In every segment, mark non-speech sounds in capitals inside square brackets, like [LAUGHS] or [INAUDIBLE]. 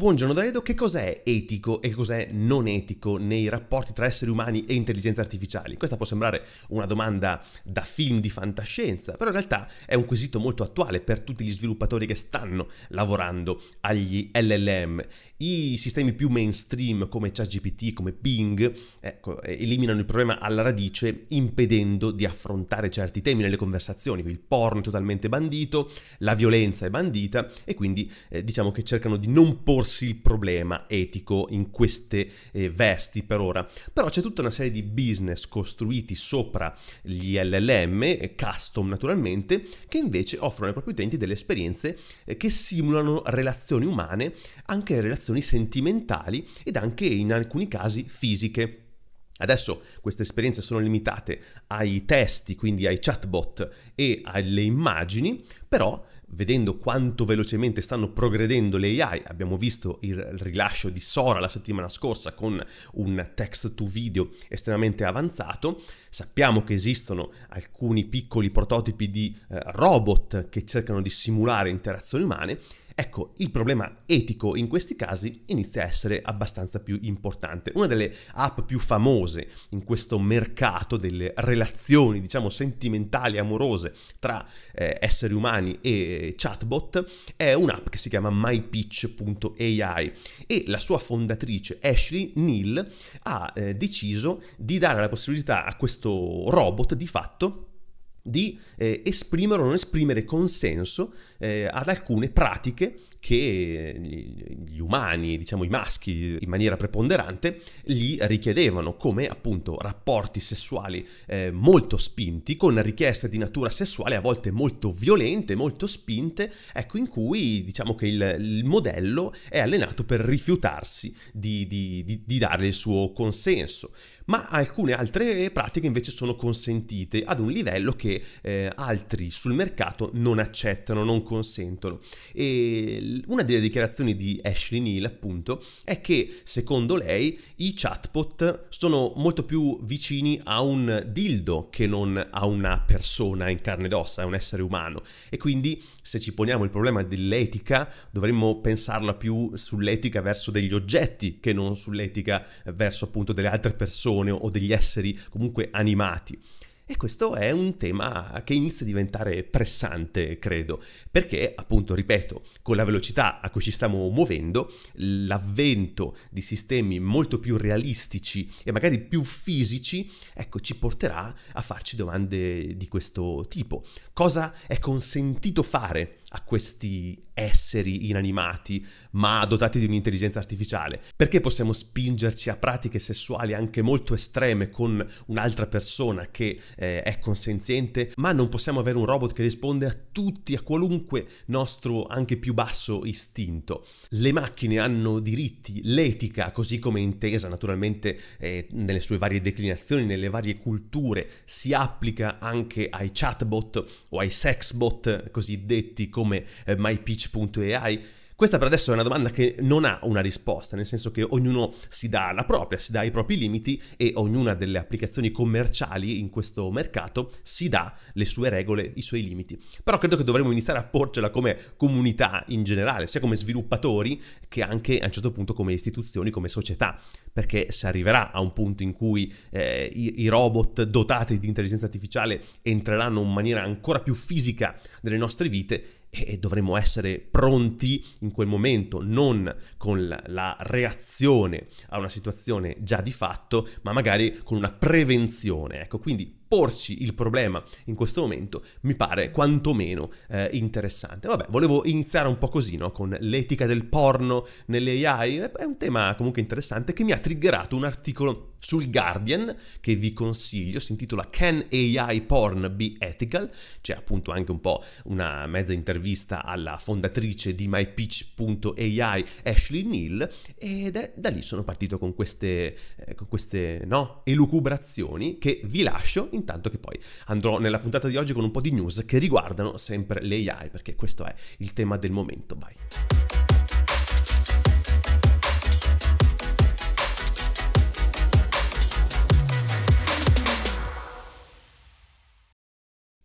Buongiorno Davedo, che cos'è etico e cos'è non etico nei rapporti tra esseri umani e intelligenze artificiali? Questa può sembrare una domanda da film di fantascienza, però in realtà è un quesito molto attuale per tutti gli sviluppatori che stanno lavorando agli LLM i sistemi più mainstream come ChatGPT, come Bing, ecco, eh, eliminano il problema alla radice impedendo di affrontare certi temi nelle conversazioni. Il porno è totalmente bandito, la violenza è bandita e quindi eh, diciamo che cercano di non porsi il problema etico in queste eh, vesti per ora. Però c'è tutta una serie di business costruiti sopra gli LLM, eh, custom naturalmente, che invece offrono ai propri utenti delle esperienze eh, che simulano relazioni umane, anche relazioni relazioni sentimentali ed anche in alcuni casi fisiche. Adesso queste esperienze sono limitate ai testi, quindi ai chatbot e alle immagini, però vedendo quanto velocemente stanno progredendo le AI, abbiamo visto il rilascio di Sora la settimana scorsa con un text to video estremamente avanzato, sappiamo che esistono alcuni piccoli prototipi di eh, robot che cercano di simulare interazioni umane, Ecco, il problema etico in questi casi inizia a essere abbastanza più importante. Una delle app più famose in questo mercato delle relazioni, diciamo, sentimentali, amorose tra eh, esseri umani e eh, chatbot è un'app che si chiama mypitch.ai e la sua fondatrice Ashley Neal ha eh, deciso di dare la possibilità a questo robot di fatto di eh, esprimere o non esprimere consenso eh, ad alcune pratiche che gli umani, diciamo i maschi in maniera preponderante, gli richiedevano, come appunto rapporti sessuali eh, molto spinti, con richieste di natura sessuale a volte molto violente, molto spinte, ecco in cui diciamo che il, il modello è allenato per rifiutarsi di, di, di, di darle il suo consenso ma alcune altre pratiche invece sono consentite ad un livello che eh, altri sul mercato non accettano, non consentono. E una delle dichiarazioni di Ashley Neal, appunto, è che secondo lei i chatbot sono molto più vicini a un dildo che non a una persona in carne ed ossa, a un essere umano. E quindi se ci poniamo il problema dell'etica, dovremmo pensarla più sull'etica verso degli oggetti che non sull'etica verso appunto delle altre persone persone o degli esseri comunque animati. E questo è un tema che inizia a diventare pressante, credo, perché, appunto, ripeto, con la velocità a cui ci stiamo muovendo, l'avvento di sistemi molto più realistici e magari più fisici, ecco, ci porterà a farci domande di questo tipo. Cosa è consentito fare a questi esseri inanimati, ma dotati di un'intelligenza artificiale? Perché possiamo spingerci a pratiche sessuali anche molto estreme con un'altra persona che eh, è consenziente, ma non possiamo avere un robot che risponde a tutti, a qualunque nostro anche più basso istinto? Le macchine hanno diritti, l'etica, così come intesa naturalmente eh, nelle sue varie declinazioni, nelle varie culture, si applica anche ai chatbot o ai sexbot eh, cosiddetti come eh, mypitch.ai? Questa per adesso è una domanda che non ha una risposta, nel senso che ognuno si dà la propria, si dà i propri limiti e ognuna delle applicazioni commerciali in questo mercato si dà le sue regole, i suoi limiti. Però credo che dovremmo iniziare a porcela come comunità in generale, sia come sviluppatori che anche a un certo punto come istituzioni, come società, perché se arriverà a un punto in cui eh, i, i robot dotati di intelligenza artificiale entreranno in maniera ancora più fisica nelle nostre vite e dovremmo essere pronti in quel momento, non con la, reazione a una situazione già di fatto, ma magari con una prevenzione. Ecco, quindi porsi il problema in questo momento mi pare quantomeno eh, interessante. Vabbè, volevo iniziare un po' così, no? Con l'etica del porno nelle AI, è un tema comunque interessante che mi ha triggerato un articolo sul Guardian che vi consiglio, si intitola Can AI Porn Be Ethical? C'è appunto anche un po' una mezza intervista alla fondatrice di mypitch.ai Ashley Neal e da, da lì sono partito con queste, eh, con queste no, elucubrazioni che vi lascio in intanto che poi andrò nella puntata di oggi con un po' di news che riguardano sempre le AI, perché questo è il tema del momento. Bye.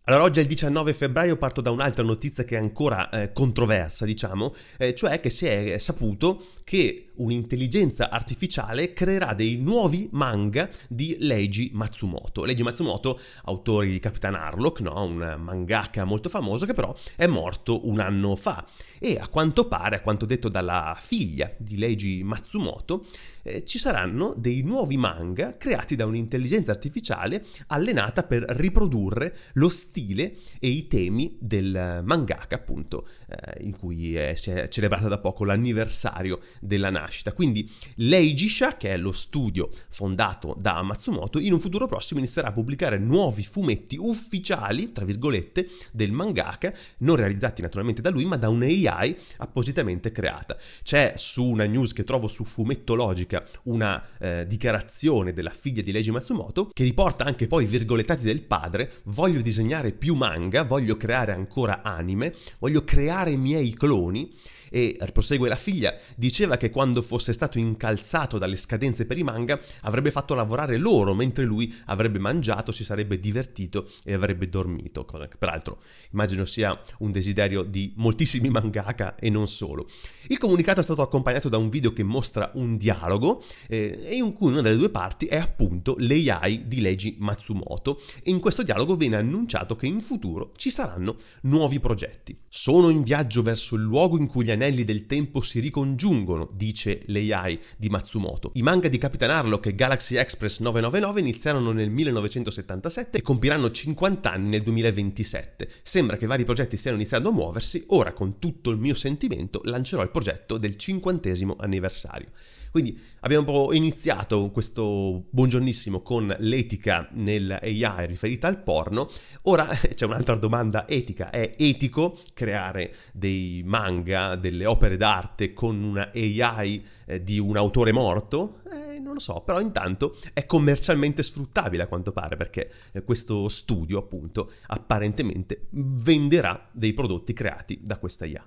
Allora, oggi è il 19 febbraio, parto da un'altra notizia che è ancora eh, controversa, diciamo, eh, cioè che si è saputo che un'intelligenza artificiale creerà dei nuovi manga di Leiji Matsumoto. Leiji Matsumoto, autore di Capitan Harlock, no? un mangaka molto famoso che però è morto un anno fa e a quanto pare, a quanto detto dalla figlia di Leiji Matsumoto, eh, ci saranno dei nuovi manga creati da un'intelligenza artificiale allenata per riprodurre lo stile e i temi del mangaka, appunto, eh, in cui eh, si è celebrata da poco l'anniversario della nascita nascita. Quindi l'Eijisha, che è lo studio fondato da Matsumoto, in un futuro prossimo inizierà a pubblicare nuovi fumetti ufficiali, tra virgolette, del mangaka, non realizzati naturalmente da lui, ma da un'AI appositamente creata. C'è su una news che trovo su Fumettologica una eh, dichiarazione della figlia di Leiji Matsumoto che riporta anche poi i virgolettati del padre, voglio disegnare più manga, voglio creare ancora anime, voglio creare i miei cloni e prosegue la figlia, diceva che quando fosse stato incalzato dalle scadenze per i manga avrebbe fatto lavorare loro mentre lui avrebbe mangiato, si sarebbe divertito e avrebbe dormito, cosa che peraltro immagino sia un desiderio di moltissimi mangaka e non solo. Il comunicato è stato accompagnato da un video che mostra un dialogo eh, in cui una delle due parti è appunto l'AI di Leiji Matsumoto e in questo dialogo viene annunciato che in futuro ci saranno nuovi progetti. Sono in viaggio verso il luogo in cui gli anelli del tempo si ricongiungono, dice l'AI di Matsumoto. I manga di Capitan Harlock e Galaxy Express 999 iniziarono nel 1977 e compiranno 50 anni nel 2027. Sembra che vari progetti stiano iniziando a muoversi, ora con tutto il mio sentimento lancerò il progetto del 50 anniversario. Quindi abbiamo un po' iniziato questo buongiornissimo con l'etica nell'AI riferita al porno. Ora eh, c'è un'altra domanda etica. È etico creare dei manga, delle opere d'arte con una AI eh, di un autore morto? Eh, non lo so, però intanto è commercialmente sfruttabile a quanto pare perché eh, questo studio appunto apparentemente venderà dei prodotti creati da questa AI.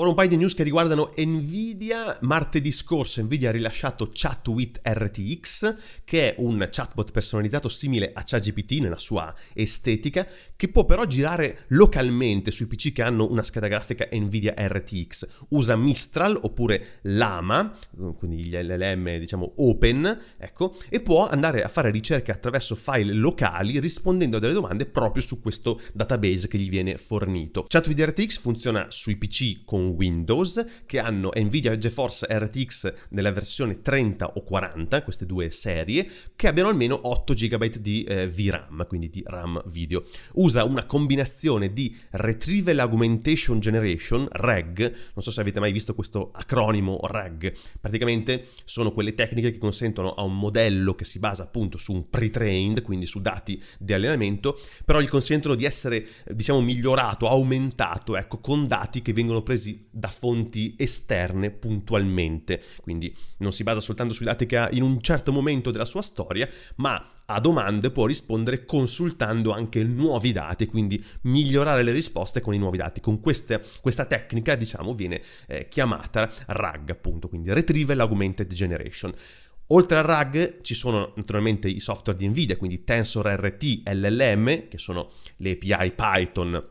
Ora un paio di news che riguardano Nvidia. Martedì scorso Nvidia ha rilasciato ChatWit RTX, che è un chatbot personalizzato simile a ChatGPT nella sua estetica, che può però girare localmente sui PC che hanno una scheda grafica Nvidia RTX. Usa Mistral oppure Lama, eh, quindi gli LLM diciamo open, ecco, e può andare a fare ricerche attraverso file locali rispondendo a delle domande proprio su questo database che gli viene fornito. ChatWid RTX funziona sui PC con Windows che hanno Nvidia GeForce RTX nella versione 30 o 40, queste due serie, che abbiano almeno 8 GB di eh, VRAM, quindi di RAM video. Usa usa una combinazione di Retrieval Augmentation Generation, REG, non so se avete mai visto questo acronimo REG, praticamente sono quelle tecniche che consentono a un modello che si basa appunto su un pre-trained, quindi su dati di allenamento, però gli consentono di essere, diciamo, migliorato, aumentato, ecco, con dati che vengono presi da fonti esterne puntualmente, quindi non si basa soltanto sui dati che ha in un certo momento della sua storia, ma a domande può rispondere consultando anche nuovi dati, quindi migliorare le risposte con i nuovi dati. Con queste, questa tecnica, diciamo, viene eh, chiamata RAG, appunto, quindi Retrieval Augmented Generation. Oltre al RAG ci sono naturalmente i software di Nvidia, quindi TensorRT, LLM, che sono le API Python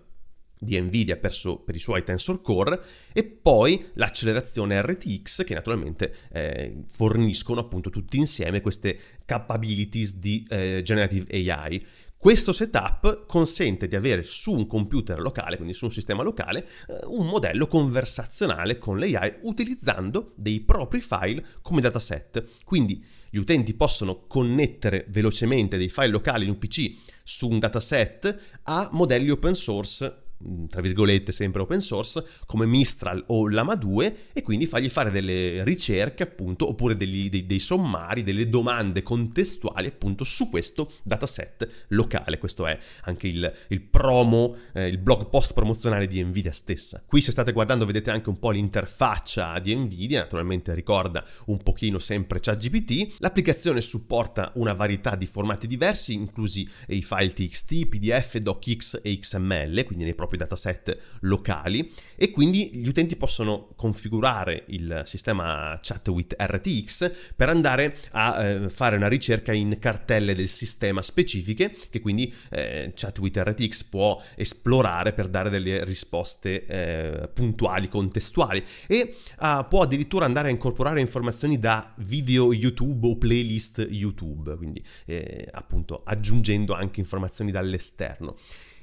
di Nvidia per, su, per, i suoi Tensor Core e poi l'accelerazione RTX che naturalmente eh, forniscono appunto tutti insieme queste capabilities di eh, generative AI. Questo setup consente di avere su un computer locale, quindi su un sistema locale, eh, un modello conversazionale con l'AI utilizzando dei propri file come dataset. Quindi gli utenti possono connettere velocemente dei file locali in un PC su un dataset a modelli open source Mm, tra virgolette sempre open source come Mistral o Lama 2 e quindi fargli fare delle ricerche appunto oppure degli, dei, dei, sommari, delle domande contestuali appunto su questo dataset locale. Questo è anche il, il promo, eh, il blog post promozionale di Nvidia stessa. Qui se state guardando vedete anche un po' l'interfaccia di Nvidia, naturalmente ricorda un pochino sempre ChatGPT. L'applicazione supporta una varietà di formati diversi, inclusi i file TXT, PDF, DocX e XML, quindi nei propri propri dataset locali e quindi gli utenti possono configurare il sistema ChatWith RTX per andare a eh, fare una ricerca in cartelle del sistema specifiche che quindi eh, ChatWith RTX può esplorare per dare delle risposte eh, puntuali, contestuali e eh, può addirittura andare a incorporare informazioni da video YouTube o playlist YouTube, quindi eh, appunto aggiungendo anche informazioni dall'esterno.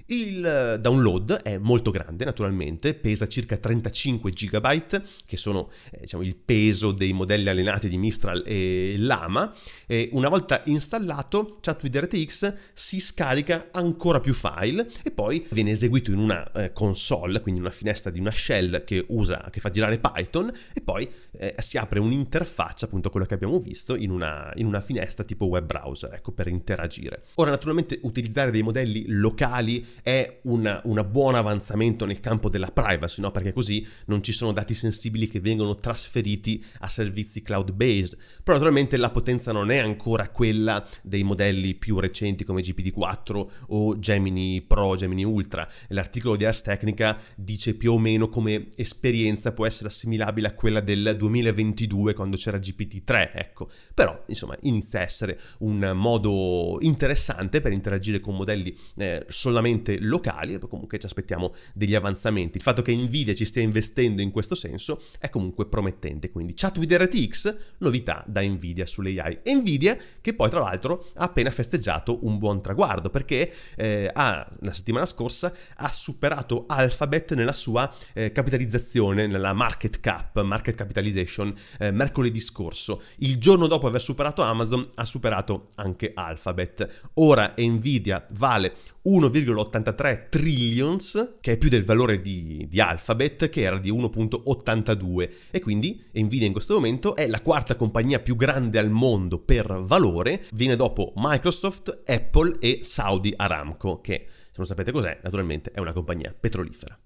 Il download è molto grande naturalmente, pesa circa 35 GB, che sono eh, diciamo, il peso dei modelli allenati di Mistral e Lama. E una volta installato, ChatWid RTX si scarica ancora più file e poi viene eseguito in una eh, console, quindi una finestra di una shell che, usa, che fa girare Python e poi eh, si apre un'interfaccia, appunto quella che abbiamo visto, in una, in una finestra tipo web browser, ecco, per interagire. Ora naturalmente utilizzare dei modelli locali è un buon avanzamento nel campo della privacy, no? perché così non ci sono dati sensibili che vengono trasferiti a servizi cloud-based. Però naturalmente la potenza non è ancora quella dei modelli più recenti come GPT-4 o Gemini Pro, Gemini Ultra. L'articolo di Ars Technica dice più o meno come esperienza può essere assimilabile a quella del 2022 quando c'era GPT-3, ecco. Però, insomma, inizia a essere un modo interessante per interagire con modelli eh, solamente prettamente locali, comunque ci aspettiamo degli avanzamenti. Il fatto che Nvidia ci stia investendo in questo senso è comunque promettente, quindi chat with RTX, novità da Nvidia sull'AI. Nvidia che poi tra l'altro ha appena festeggiato un buon traguardo perché eh, ha, la settimana scorsa ha superato Alphabet nella sua eh, capitalizzazione, nella market cap, market capitalization, eh, mercoledì scorso. Il giorno dopo aver superato Amazon ha superato anche Alphabet. Ora Nvidia vale 1,83 trillions, che è più del valore di, di, Alphabet, che era di 1,82. E quindi Nvidia in questo momento è la quarta compagnia più grande al mondo per valore, viene dopo Microsoft, Apple e Saudi Aramco, che se non sapete cos'è, naturalmente è una compagnia petrolifera.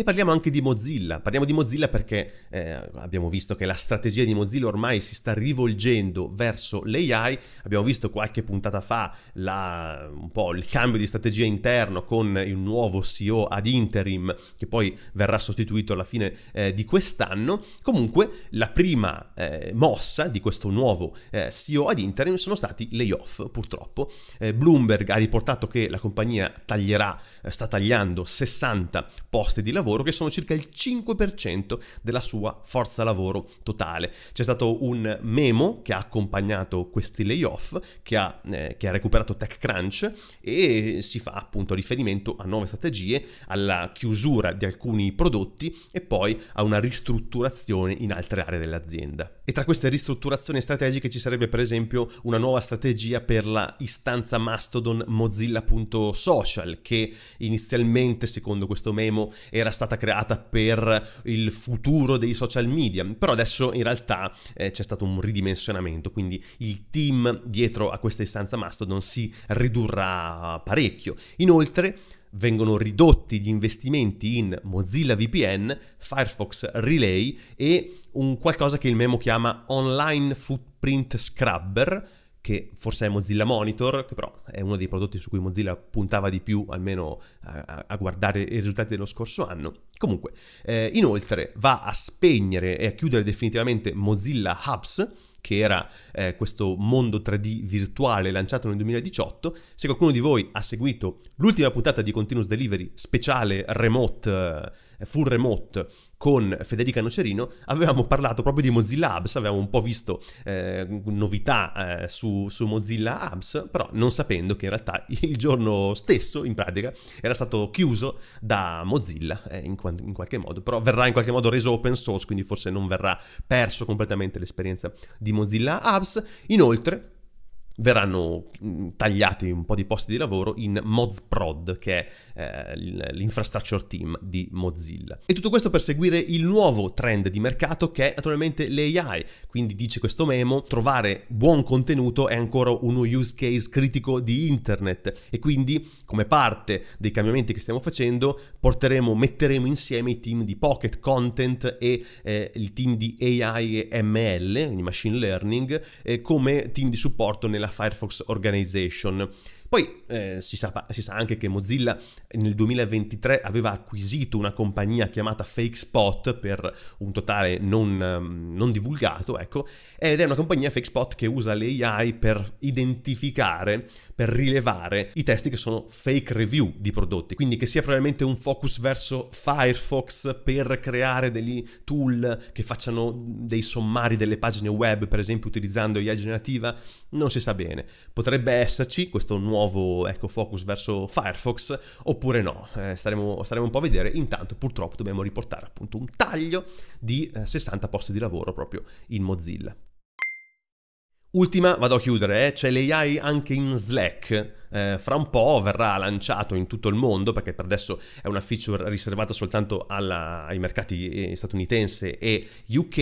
E parliamo anche di Mozilla, parliamo di Mozilla perché eh, abbiamo visto che la strategia di Mozilla ormai si sta rivolgendo verso l'AI, abbiamo visto qualche puntata fa la, un po' il cambio di strategia interno con il nuovo CEO ad interim che poi verrà sostituito alla fine eh, di quest'anno, comunque la prima eh, mossa di questo nuovo eh, CEO ad interim sono stati layoff purtroppo, eh, Bloomberg ha riportato che la compagnia taglierà, eh, sta tagliando 60 posti di lavoro, lavoro, che sono circa il 5% della sua forza lavoro totale. C'è stato un memo che ha accompagnato questi layoff, che ha, eh, che ha recuperato TechCrunch e si fa appunto riferimento a nuove strategie, alla chiusura di alcuni prodotti e poi a una ristrutturazione in altre aree dell'azienda. E tra queste ristrutturazioni strategiche ci sarebbe per esempio una nuova strategia per la istanza Mastodon Mozilla.social che inizialmente secondo questo memo era stata creata per il futuro dei social media, però adesso in realtà eh, c'è stato un ridimensionamento, quindi il team dietro a questa istanza Mastodon si ridurrà parecchio. Inoltre vengono ridotti gli investimenti in Mozilla VPN, Firefox Relay e un qualcosa che il memo chiama Online Footprint Scrubber, che forse è Mozilla Monitor, che però è uno dei prodotti su cui Mozilla puntava di più, almeno a, a guardare i risultati dello scorso anno. Comunque, eh, inoltre va a spegnere e a chiudere definitivamente Mozilla Hubs, che era eh, questo mondo 3D virtuale lanciato nel 2018. Se qualcuno di voi ha seguito l'ultima puntata di Continuous Delivery speciale remote, eh, full remote con Federica Nocerino avevamo parlato proprio di Mozilla Hubs, avevamo un po' visto eh, novità eh, su, su, Mozilla Hubs, però non sapendo che in realtà il giorno stesso, in pratica, era stato chiuso da Mozilla eh, in, in, qualche modo, però verrà in qualche modo reso open source, quindi forse non verrà perso completamente l'esperienza di Mozilla Hubs. Inoltre, verranno mm, tagliati un po' di posti di lavoro in MozProd, che è eh, l'infrastructure team di Mozilla. E tutto questo per seguire il nuovo trend di mercato che è naturalmente l'AI. Quindi dice questo memo, trovare buon contenuto è ancora uno use case critico di internet e quindi come parte dei cambiamenti che stiamo facendo porteremo, metteremo insieme i team di Pocket Content e eh, il team di AI e ML, quindi Machine Learning, eh, come team di supporto nella Firefox Organization. Poi eh, si, sa, si, sa, anche che Mozilla nel 2023 aveva acquisito una compagnia chiamata Fake Spot per un totale non, ehm, non divulgato, ecco, ed è una compagnia Fake Spot che usa l'AI per identificare, per rilevare i testi che sono fake review di prodotti, quindi che sia probabilmente un focus verso Firefox per creare degli tool che facciano dei sommari delle pagine web, per esempio utilizzando AI generativa, non si sa bene. Potrebbe esserci questo nuovo ecco, focus verso Firefox, oppure oppure no, eh, staremo, staremo, un po' a vedere, intanto purtroppo dobbiamo riportare appunto un taglio di eh, 60 posti di lavoro proprio in Mozilla. Ultima, vado a chiudere, eh. c'è l'AI anche in Slack eh, fra un po' verrà lanciato in tutto il mondo, perché per adesso è una feature riservata soltanto alla, ai mercati eh, statunitense e UK,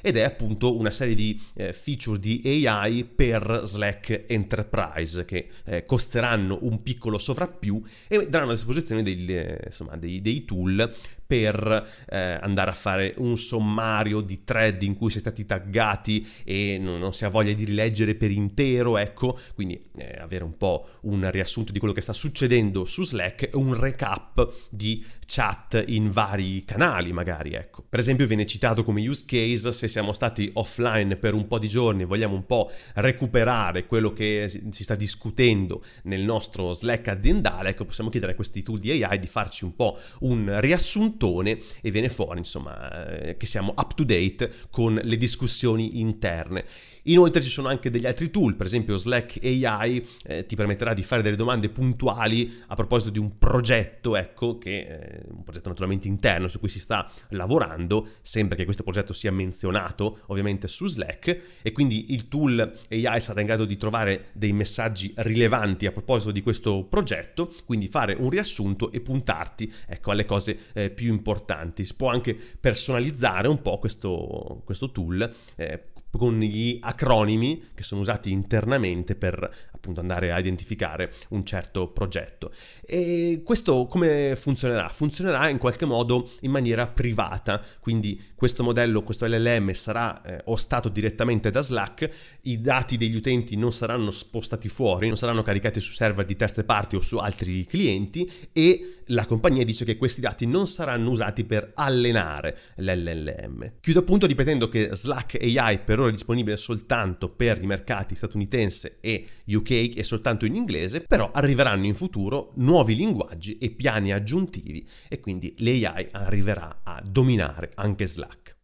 ed è appunto una serie di eh, feature di AI per Slack Enterprise, che eh, costeranno un piccolo sovrappiù e daranno a disposizione dei, eh, insomma, dei, dei tool per eh, andare a fare un sommario di thread in cui si è stati taggati e non, non, si ha voglia di rileggere per intero, ecco, quindi eh, avere un po' un riassunto di quello che sta succedendo su Slack, un recap di chat in vari canali magari, ecco. Per esempio viene citato come use case se siamo stati offline per un po' di giorni e vogliamo un po' recuperare quello che si sta discutendo nel nostro Slack aziendale, ecco, possiamo chiedere a questi tool di AI di farci un po' un riassunto puntone e viene fuori, insomma, eh, che siamo up to date con le discussioni interne. Inoltre ci sono anche degli altri tool, per esempio Slack AI eh, ti permetterà di fare delle domande puntuali a proposito di un progetto, ecco, che è eh, un progetto naturalmente interno su cui si sta lavorando, sempre che questo progetto sia menzionato ovviamente su Slack e quindi il tool AI sarà in grado di trovare dei messaggi rilevanti a proposito di questo progetto, quindi fare un riassunto e puntarti ecco, alle cose eh, più importanti. Si può anche personalizzare un po' questo, questo tool eh, con gli acronimi che sono usati internamente per appunto andare a identificare un certo progetto. E questo come funzionerà? Funzionerà in qualche modo in maniera privata, quindi questo modello, questo LLM sarà eh, ostato direttamente da Slack, i dati degli utenti non saranno spostati fuori, non saranno caricati su server di terze parti o su altri clienti e la compagnia dice che questi dati non saranno usati per allenare l'LLM. Chiudo appunto ripetendo che Slack AI per ora è disponibile soltanto per i mercati statunitense e UK e soltanto in inglese, però arriveranno in futuro nuovi linguaggi e piani aggiuntivi e quindi l'AI arriverà a dominare anche Slack.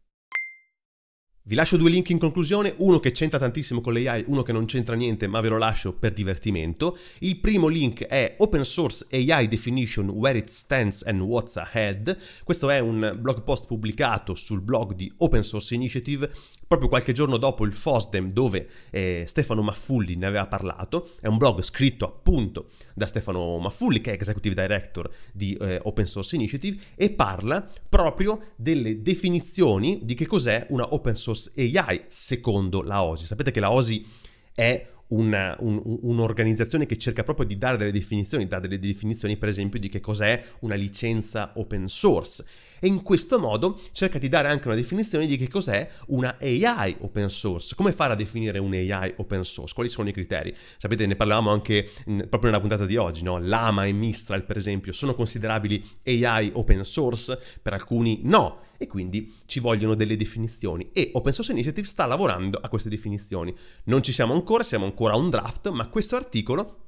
Vi lascio due link in conclusione, uno che c'entra tantissimo con l'AI, uno che non c'entra niente, ma ve lo lascio per divertimento. Il primo link è Open Source AI Definition Where It Stands and What's Ahead. Questo è un blog post pubblicato sul blog di Open Source Initiative Proprio qualche giorno dopo il FOSDEM dove eh, Stefano Maffulli ne aveva parlato, è un blog scritto appunto da Stefano Maffulli che è Executive Director di eh, Open Source Initiative e parla proprio delle definizioni di che cos'è una Open Source AI secondo la OSI. Sapete che la OSI è una, un, un'organizzazione che cerca proprio di dare delle definizioni, dà delle definizioni per esempio di che cos'è una licenza open source e in questo modo cerca di dare anche una definizione di che cos'è una AI open source. Come fare a definire un AI open source? Quali sono i criteri? Sapete, ne parlavamo anche in, mm, proprio nella puntata di oggi, no? Lama e Mistral, per esempio, sono considerabili AI open source? Per alcuni no e quindi ci vogliono delle definizioni e Open Source Initiative sta lavorando a queste definizioni. Non ci siamo ancora, siamo ancora a un draft, ma questo articolo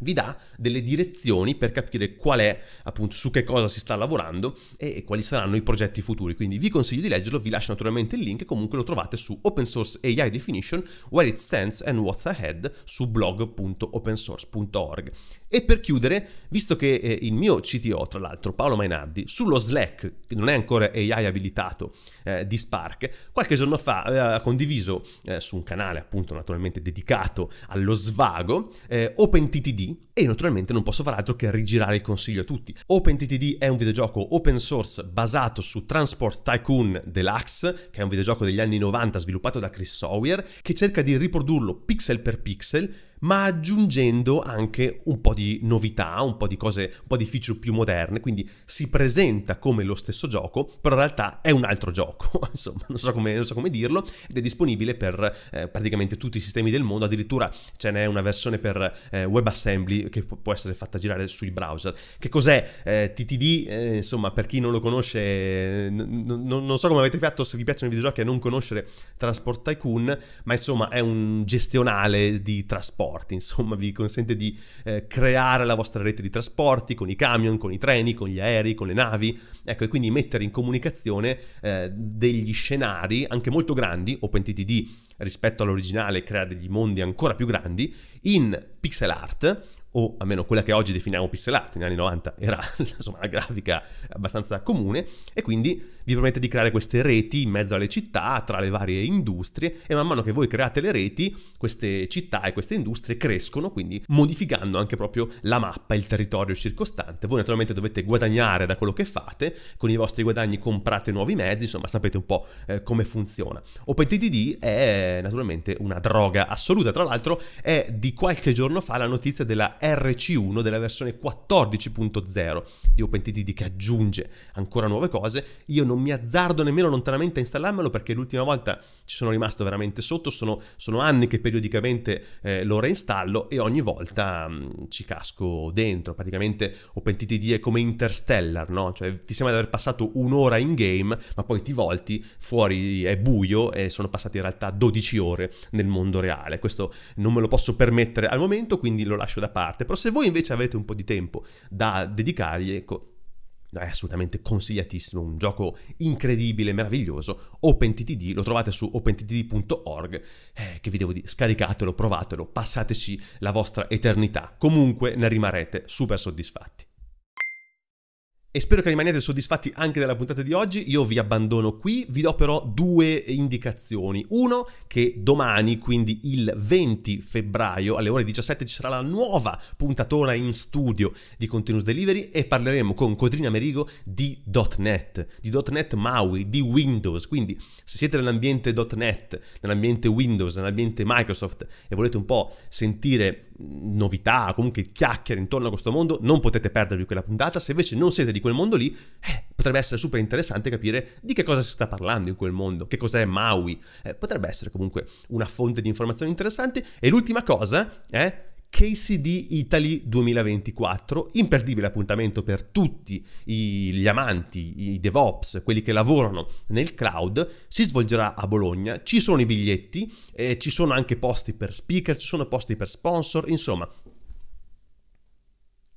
vi dà delle direzioni per capire qual è, appunto, su che cosa si sta lavorando e quali saranno i progetti futuri. Quindi vi consiglio di leggerlo, vi lascio naturalmente il link, comunque lo trovate su Open Source AI Definition, Where It Stands and What's Ahead su blog.opensource.org. E per chiudere, visto che eh, il mio CTO, tra l'altro, Paolo Mainardi, sullo Slack, che non è ancora AI abilitato eh, di Spark, qualche giorno fa eh, ha condiviso eh, su un canale, appunto, naturalmente dedicato allo svago, eh, OpenTTD TTD e naturalmente non posso fare altro che rigirare il consiglio a tutti. OpenTTD è un videogioco open source basato su Transport Tycoon Deluxe, che è un videogioco degli anni 90 sviluppato da Chris Sawyer, che cerca di riprodurlo pixel per pixel ma aggiungendo anche un po' di novità, un po' di cose, un po' di feature più moderne, quindi si presenta come lo stesso gioco, però in realtà è un altro gioco, [LAUGHS] insomma, non so come, non so come dirlo, ed è disponibile per eh, praticamente tutti i sistemi del mondo, addirittura ce n'è una versione per eh, WebAssembly che può essere fatta girare sui browser. Che cos'è eh, TTD? Eh, insomma, per chi non lo conosce, eh, n- n- non so come avete fatto, se vi piacciono i videogiochi a non conoscere Transport Tycoon, ma insomma è un gestionale di trasporto trasporti, [LAUGHS] insomma vi consente di eh, creare la vostra rete di trasporti con i camion, con i treni, con gli aerei, con le navi, ecco e quindi mettere in comunicazione eh, degli scenari anche molto grandi, OpenTTD rispetto all'originale crea degli mondi ancora più grandi, in pixel art, o almeno quella che oggi definiamo pixel art, negli anni 90 era [LAUGHS] insomma, una grafica abbastanza comune, e quindi vi permette di creare queste reti in mezzo alle città, tra le varie industrie e man mano che voi create le reti, queste città e queste industrie crescono, quindi modificando anche proprio la mappa, il territorio circostante. Voi naturalmente dovete guadagnare da quello che fate, con i vostri guadagni comprate nuovi mezzi, insomma sapete un po' eh, come funziona. OpenTTD è naturalmente una droga assoluta, tra l'altro è di qualche giorno fa la notizia della RC1 della versione 14.0 di OpenTTD che aggiunge ancora nuove cose. Io non non mi azzardo nemmeno lontanamente a installarmelo perché l'ultima volta ci sono rimasto veramente sotto, sono, sono anni che periodicamente eh, lo reinstallo e ogni volta mh, mm, ci casco dentro, praticamente ho pentiti di è come Interstellar, no? Cioè ti sembra di aver passato un'ora in game, ma poi ti volti, fuori è buio e sono passate in realtà 12 ore nel mondo reale. Questo non me lo posso permettere al momento, quindi lo lascio da parte. Però se voi invece avete un po' di tempo da dedicargli, ecco, è assolutamente consigliatissimo, un gioco incredibile, meraviglioso, OpenTTD, lo trovate su opentdd.org, eh, che vi devo dire, scaricatelo, provatelo, passateci la vostra eternità, comunque ne rimarrete super soddisfatti. E spero che rimaniate soddisfatti anche della puntata di oggi. Io vi abbandono qui, vi do però due indicazioni. Uno, che domani, quindi il 20 febbraio alle ore 17, ci sarà la nuova puntatona in studio di Continuous Delivery e parleremo con Codrina Merigo di.NET, di.NET MAUI, di Windows. Quindi se siete nell'ambiente .NET, nell'ambiente Windows, nell'ambiente Microsoft e volete un po' sentire novità, comunque chiacchiere intorno a questo mondo, non potete perdervi quella puntata. Se invece non siete di quel mondo lì, eh, potrebbe essere super interessante capire di che cosa si sta parlando in quel mondo, che cos'è Maui. Eh, potrebbe essere comunque una fonte di informazioni interessante. E l'ultima cosa è eh, KCD Italy 2024, imperdibile appuntamento per tutti gli amanti, i DevOps, quelli che lavorano nel cloud, si svolgerà a Bologna, ci sono i biglietti, eh, ci sono anche posti per speaker, ci sono posti per sponsor, insomma.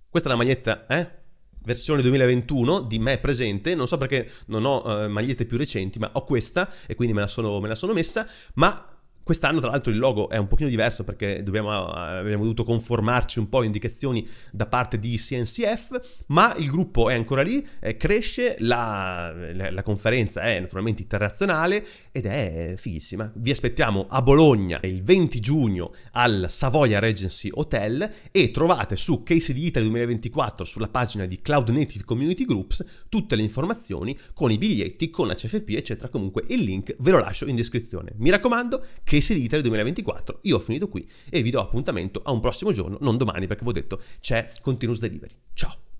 Questa è la maglietta, eh? Versione 2021 di me presente, non so perché non ho eh, magliette più recenti, ma ho questa e quindi me la sono, me la sono messa, ma Quest'anno tra l'altro il logo è un pochino diverso perché dobbiamo, abbiamo dovuto conformarci un po' a indicazioni da parte di CNCF, ma il gruppo è ancora lì, eh, cresce, la, la, conferenza è naturalmente internazionale ed è fighissima. Vi aspettiamo a Bologna il 20 giugno al Savoia Regency Hotel e trovate su di Italy 2024 sulla pagina di Cloud Native Community Groups tutte le informazioni con i biglietti, con la CFP eccetera, comunque il link ve lo lascio in descrizione. Mi raccomando che dei sedita del 2024. Io ho finito qui e vi do appuntamento a un prossimo giorno, non domani perché vi ho detto c'è Continuous Delivery. Ciao!